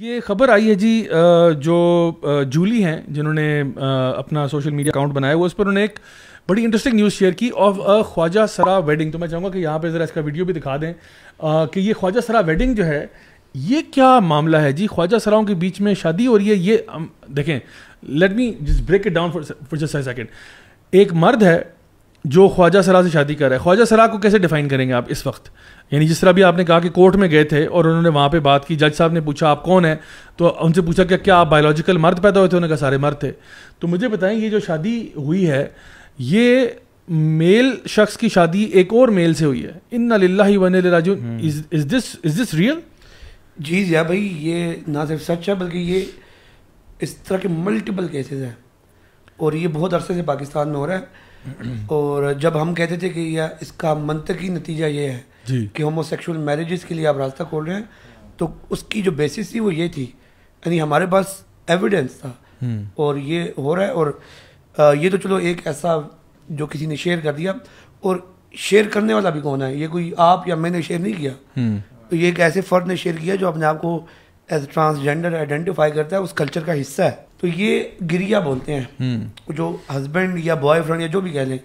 ये खबर आई है जी जो जूली हैं जिन्होंने अपना सोशल मीडिया अकाउंट बनाया हुआ उस पर उन्होंने एक बड़ी इंटरेस्टिंग न्यूज़ शेयर की ऑफ अ ख्वाजा सरा वेडिंग तो मैं चाहूँगा कि यहाँ पे ज़रा इसका वीडियो भी दिखा दें कि ये ख्वाजा सरा वेडिंग जो है ये क्या मामला है जी ख्वाजा सराओं के बीच में शादी हो रही है ये देखें let me just break it down for just second एक मर्द है जो ख्वाजा सरा से शादी कर रहा है ख्वाजा सरा को कैसे डिफाइन करेंगे आप इस वक्त यानी जिस तरह भी आपने कहा कि कोर्ट में गए थे और उन्होंने वहाँ पे बात की जज साहब ने पूछा आप कौन है तो उनसे पूछा कि क्या आप बायोलॉजिकल मर्द पैदा हुए थे उन्होंने कहा सारे मर्द थे तो मुझे बताएं ये जो शादी हुई है ये मेल शख्स की शादी एक और मेल से हुई है इन ही वन Raju is this is this real जी जिया भाई ये ना सिर्फ सच है बल्कि ये इस तरह के मल्टीपल केसेस हैं और ये बहुत अरसे से पाकिस्तान में हो रहा है और जब हम कहते थे कि यह इसका मनतकी नतीजा ये है कि होमोसेक्सुअल मैरिजेस के लिए आप रास्ता खोल रहे हैं तो उसकी जो बेसिस थी वो ये थी यानी हमारे पास एविडेंस था हम्म। और ये हो रहा है और ये तो चलो एक ऐसा जो किसी ने शेयर कर दिया और शेयर करने वाला भी कौन है ये कोई आप या मैंने शेयर नहीं किया हम्म। तो ये एक ऐसे फर्द ने शेयर किया जो अपने आप को एज ट्रांसजेंडर आइडेंटिफाई करता है उस कल्चर का हिस्सा है तो ये गिरिया बोलते हैं हम्म। जो हस्बैंड या बॉयफ्रेंड या जो भी कह लें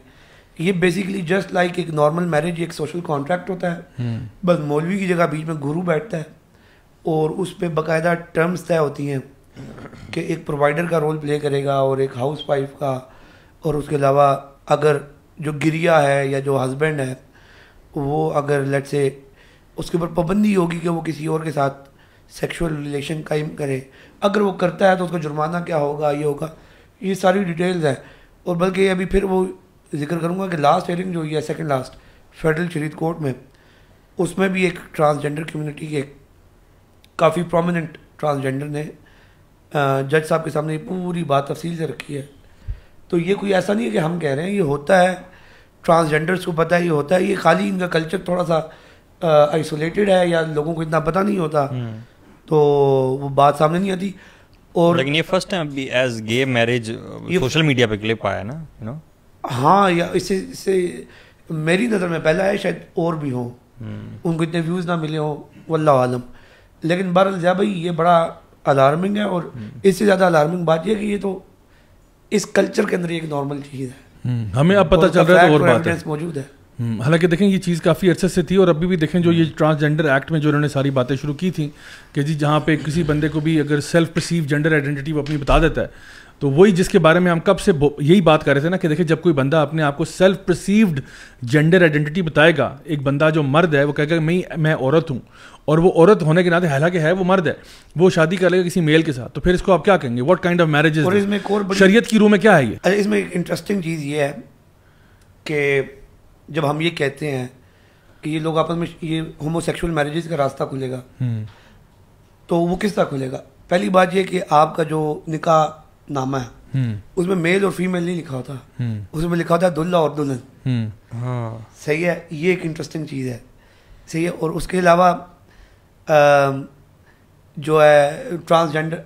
ये बेसिकली जस्ट लाइक एक नॉर्मल मैरिज एक सोशल कॉन्ट्रैक्ट होता है हम्म। बस मौलवी की जगह बीच में गुरु बैठता है और उस पर बाकायदा टर्म्स तय होती हैं कि एक प्रोवाइडर का रोल प्ले करेगा और एक हाउस वाइफ का और उसके अलावा अगर जो गिरिया है या जो हस्बैंड है वो अगर लेट से उसके ऊपर पाबंदी होगी कि वो किसी और के साथ सेक्सुअल रिलेशन कायम करे अगर वो करता है तो उसका जुर्माना क्या होगा ये होगा ये सारी डिटेल्स हैं और बल्कि अभी फिर वो जिक्र करूँगा कि लास्ट हेयरिंग जो हुई है सेकेंड लास्ट फेडरल शरीद कोर्ट में उसमें भी एक ट्रांसजेंडर कम्युनिटी के काफ़ी प्रोमिनेंट ट्रांसजेंडर ने जज साहब के सामने पूरी बात तफसील से रखी है तो ये कोई ऐसा नहीं है कि हम कह रहे हैं ये होता है ट्रांसजेंडर्स को पता ही होता है ये खाली इनका कल्चर थोड़ा सा आइसोलेटेड है या लोगों को इतना पता नहीं होता हम्म। तो वो बात सामने नहीं आती और लेकिन ये फर्स्ट टाइम अभी as gay marriage social media पे क्लिप आया ना यू you नो know? हाँ या इससे इससे मेरी नज़र में पहला है शायद और भी हो हम्म। उनको इतने व्यूज़ ना मिले हों वल्लाह आलम लेकिन बहरअल जहाँ भाई ये बड़ा अलार्मिंग है और हम्म। इससे ज़्यादा अलार्मिंग बात यह कि ये तो इस कल्चर के अंदर एक नॉर्मल चीज़ है हम्म। हमें अब पता चल रहा है तो और बात है मौजूद है हम्म, हालांकि देखें ये चीज़ काफ़ी अरसे से थी और अभी भी देखें जो ये ट्रांसजेंडर हम्म। एक्ट में जो इन्होंने सारी बातें शुरू की थी कि जी जहाँ पे किसी बंदे को भी अगर सेल्फ परसीव जेंडर आइडेंटिटी वो अपनी बता देता है तो वही जिसके बारे में हम कब से यही बात कर रहे थे ना कि देखिए जब कोई बंदा अपने आप को सेल्फ परसीव्ड जेंडर आइडेंटिटी बताएगा एक बंदा जो मर्द है वो कहेगा मैं मैं औरत हूँ और वो औरत होने के नाते हालांकि है वो मर्द है वो शादी कर लेगा किसी मेल के साथ तो फिर इसको आप क्या कहेंगे वट काइंड ऑफ मैरिज शरीय की रूह में क्या है ये इसमें इंटरेस्टिंग चीज़ ये है कि जब हम ये कहते हैं कि ये लोग आपस में ये होमोसेक्सुअल मैरिजेज का रास्ता खुलेगा हम्म। तो वो किस तरह खुलेगा पहली बात ये कि आपका जो निकाह नामा है हम्म। उसमें मेल और फीमेल नहीं लिखा होता हम्म। उसमें लिखा होता है दुल्ला और दुल्हन हाँ। सही है ये एक इंटरेस्टिंग चीज़ है सही है और उसके अलावा जो है ट्रांसजेंडर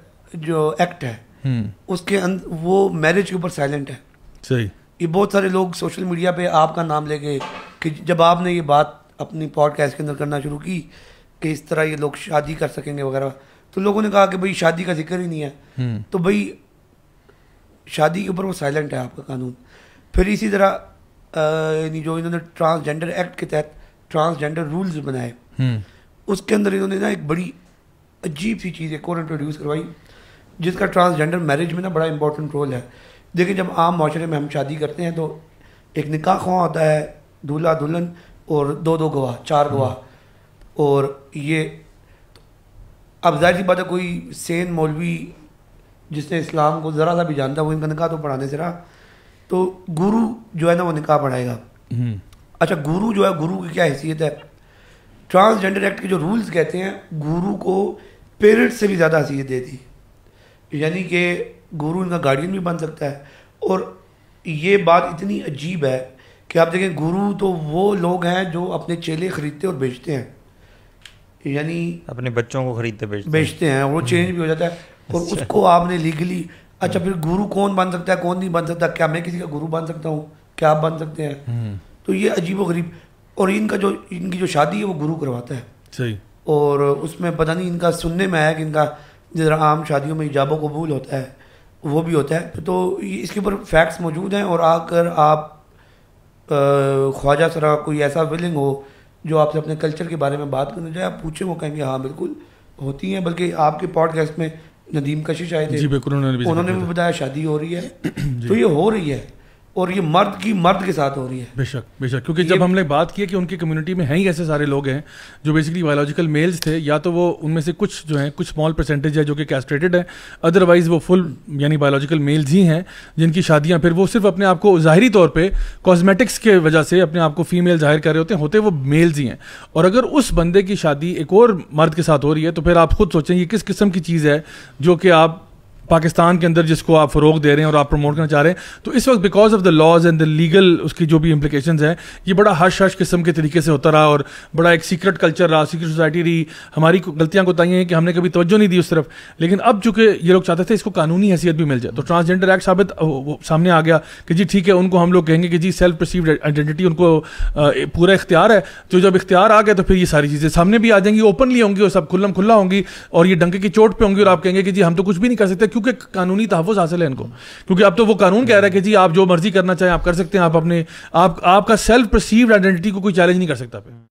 जो एक्ट है उसके अंदर वो मैरिज के ऊपर साइलेंट है सही ये बहुत सारे लोग सोशल मीडिया पे आपका नाम लेके कि जब आपने ये बात अपनी पॉडकास्ट के अंदर करना शुरू की कि इस तरह ये लोग शादी कर सकेंगे वगैरह तो लोगों ने कहा कि भाई शादी का जिक्र ही नहीं है हम्म। तो भाई शादी के ऊपर वो साइलेंट है आपका कानून फिर इसी तरह जो इन्होंने ट्रांसजेंडर एक्ट के तहत ट्रांसजेंडर रूल्स बनाए हम्म। उसके अंदर इन्होंने ना एक बड़ी अजीब सी चीज़ एक और इंट्रोड्यूस करवाई जिसका ट्रांसजेंडर मैरिज में ना बड़ा इंपॉर्टेंट रोल है देखिए जब आम माशरे में हम शादी करते हैं तो एक निका ख्वा होता है दूल्हा दुल्हन और दो दो गवाह चार हम्म। गवाह और ये अब जाहिर सी बात है कोई सेन मौलवी जिसने इस्लाम को ज़रा सा भी जानता वो इनका निकाह तो पढ़ाने से रहा तो गुरु जो है ना वो निकाह पढ़ाएगा हम्म। अच्छा गुरु जो है गुरु की क्या हैसियत है ट्रांसजेंडर एक्ट के जो रूल्स कहते हैं गुरु को पेरेंट्स से भी ज़्यादा हैसियत देती यानी कि गुरु इनका गार्डियन भी बन सकता है और ये बात इतनी अजीब है कि आप देखें गुरु तो वो लोग हैं जो अपने चेले खरीदते और बेचते हैं यानी अपने बच्चों को खरीदते बेचते बेचते हैं वो चेंज भी हो जाता है और अच्छा। उसको आपने लीगली अच्छा फिर गुरु कौन बन सकता है कौन नहीं बन सकता क्या मैं किसी का गुरु बन सकता हूँ क्या आप बन सकते हैं हम्म। तो ये अजीब गरीब और इनका जो इनकी जो शादी है वो गुरु करवाता है सही और उसमें पता नहीं इनका सुनने में आया कि इनका जरा आम शादियों में इजाबो कबूल होता है वो भी होता है तो इसके ऊपर फैक्ट्स मौजूद हैं और आकर आप ख्वाजा सरा कोई ऐसा विलिंग हो जो आपसे अपने कल्चर के बारे में बात करना चाहे आप पूछें वो कहेंगे हाँ बिल्कुल होती हैं बल्कि आपके पॉडकास्ट में नदीम कशिश आए थे जी बिल्कुल उन्होंने भी बताया शादी हो रही है तो ये हो रही है और ये मर्द की मर्द के साथ हो रही है बेशक बेशक क्योंकि जब हमने बात की कि उनकी कम्युनिटी में हैं ही ऐसे सारे लोग हैं जो बेसिकली बायोलॉजिकल मेल्स थे या तो वो उनमें से कुछ जो हैं कुछ स्मॉल परसेंटेज है जो कि कैस्ट्रेटेड है अदरवाइज वो फुल यानी बायोलॉजिकल मेल्स ही हैं जिनकी शादियां फिर वो सिर्फ अपने आप को ज़ाहरी तौर पर कॉस्मेटिक्स के वजह से अपने आप को फीमेल जाहिर कर रहे होते हैं होते वो मेल्स ही हैं और अगर उस बंदे की शादी एक और मर्द के साथ हो रही है तो फिर आप खुद सोचें ये किस किस्म की चीज़ है जो कि आप पाकिस्तान के अंदर जिसको आप फ़रोग दे रहे हैं और आप प्रमोट करना चाह रहे हैं तो इस वक्त because of the laws and the legal उसकी जो भी इम्प्लीकेशन है ये बड़ा हर्ष हर्ष किस्म के तरीके से होता रहा और बड़ा एक सीक्रेट कल्चर रहा सीक्रेट सोसाइटी रही हमारी गलतियाँ बताई हैं कि हमने कभी तोज्जो नहीं दी उस तरफ लेकिन अब चूंकि ये लोग चाहते थे इसको कानूनी हैसियत भी मिल जाए तो ट्रांसजेंडर एक्ट साबित सामने आ गया कि जी ठीक है उनको हम लोग कहेंगे कि जी सेल्फ प्रसिव आइडेंटिटी उनको पूरा इख्तियार है तो जब इख्तियार आ गया तो फिर ये सारी चीज़ें सामने भी आ जाएंगी ओपनली होंगी और सब खुल्लम खुल्ला होंगी और ये डंके की चोट पर होंगी और आप कहेंगे कि जी हम तो कुछ भी नहीं कर सकते क्योंकि कानूनी तहफ़ हासिल है इनको क्योंकि अब तो वो कानून कह रहा है कि जी आप जो मर्जी करना चाहें आप कर सकते हैं आप अपने आप आपका सेल्फ परसीव्ड आइडेंटिटी को कोई चैलेंज नहीं कर सकता